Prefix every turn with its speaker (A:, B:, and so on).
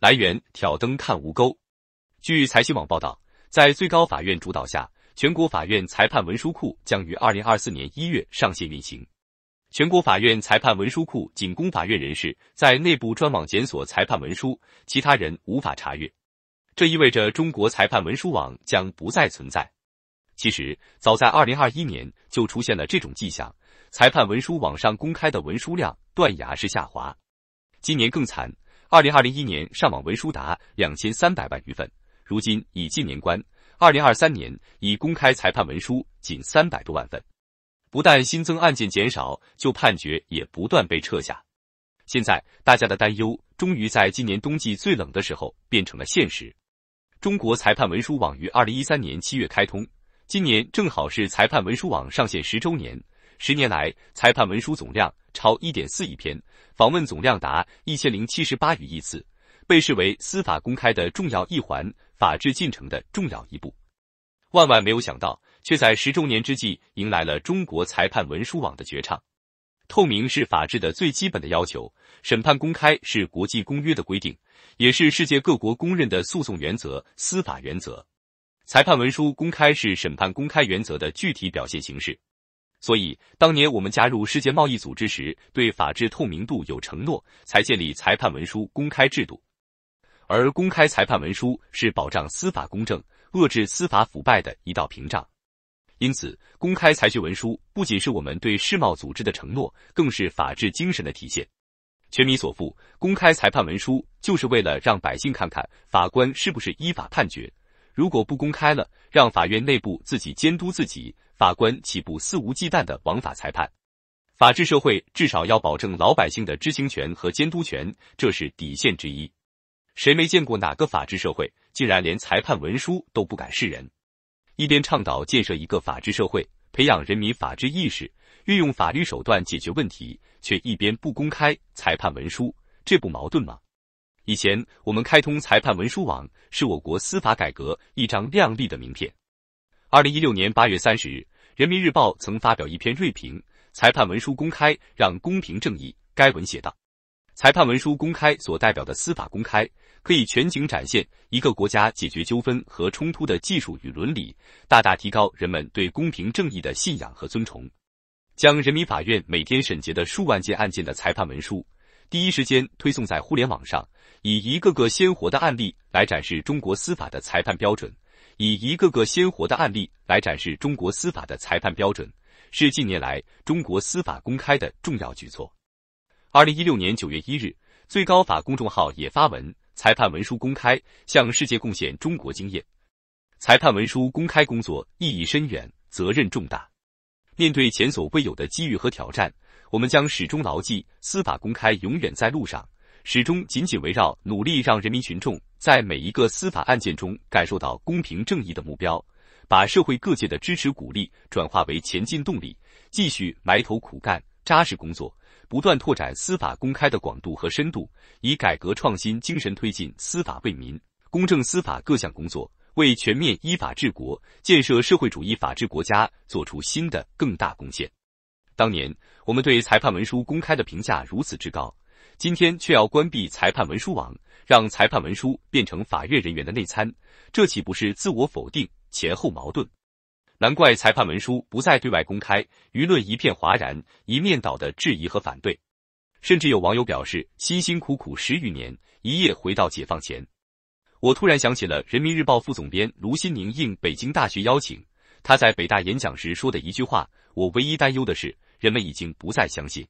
A: 来源：挑灯看吴钩。据财新网报道，在最高法院主导下，全国法院裁判文书库将于二零二四年一月上线运行。全国法院裁判文书库仅供法院人士在内部专网检索裁判文书，其他人无法查阅。这意味着中国裁判文书网将不再存在。其实，早在二零二一年就出现了这种迹象，裁判文书网上公开的文书量断崖式下滑，今年更惨。二零二零一年上网文书达两千三百万余份，如今已近年关，二零二三年已公开裁判文书仅三百多万份，不但新增案件减少，就判决也不断被撤下。现在大家的担忧终于在今年冬季最冷的时候变成了现实。中国裁判文书网于二零一三年七月开通，今年正好是裁判文书网上线十周年，十年来裁判文书总量。超一点四亿篇，访问总量达一千零七十八余亿次，被视为司法公开的重要一环，法治进程的重要一步。万万没有想到，却在十周年之际，迎来了中国裁判文书网的绝唱。透明是法治的最基本的要求，审判公开是国际公约的规定，也是世界各国公认的诉讼原则、司法原则。裁判文书公开是审判公开原则的具体表现形式。所以，当年我们加入世界贸易组织时，对法治透明度有承诺，才建立裁判文书公开制度。而公开裁判文书是保障司法公正、遏制司法腐败的一道屏障。因此，公开裁决文书不仅是我们对世贸组织的承诺，更是法治精神的体现。全民所负，公开裁判文书就是为了让百姓看看法官是不是依法判决。如果不公开了，让法院内部自己监督自己。法官岂不肆无忌惮的枉法裁判？法治社会至少要保证老百姓的知情权和监督权，这是底线之一。谁没见过哪个法治社会竟然连裁判文书都不敢示人？一边倡导建设一个法治社会，培养人民法治意识，运用法律手段解决问题，却一边不公开裁判文书，这不矛盾吗？以前我们开通裁判文书网，是我国司法改革一张亮丽的名片。二零一六年八月三十日。人民日报曾发表一篇锐评：裁判文书公开让公平正义。该文写道，裁判文书公开所代表的司法公开，可以全景展现一个国家解决纠纷和冲突的技术与伦理，大大提高人们对公平正义的信仰和尊崇。将人民法院每天审结的数万件案件的裁判文书，第一时间推送在互联网上，以一个个鲜活的案例来展示中国司法的裁判标准。以一个个鲜活的案例来展示中国司法的裁判标准，是近年来中国司法公开的重要举措。二零一六年九月一日，最高法公众号也发文：裁判文书公开向世界贡献中国经验。裁判文书公开工作意义深远，责任重大。面对前所未有的机遇和挑战，我们将始终牢记，司法公开永远在路上。始终紧紧围绕努力让人民群众在每一个司法案件中感受到公平正义的目标，把社会各界的支持鼓励转化为前进动力，继续埋头苦干、扎实工作，不断拓展司法公开的广度和深度，以改革创新精神推进司法为民、公正司法各项工作，为全面依法治国、建设社会主义法治国家做出新的更大贡献。当年我们对裁判文书公开的评价如此之高。今天却要关闭裁判文书网，让裁判文书变成法院人员的内参，这岂不是自我否定、前后矛盾？难怪裁判文书不再对外公开，舆论一片哗然，一面倒的质疑和反对。甚至有网友表示，辛辛苦苦十余年，一夜回到解放前。我突然想起了人民日报副总编卢新宁应北京大学邀请，他在北大演讲时说的一句话：“我唯一担忧的是，人们已经不再相信。”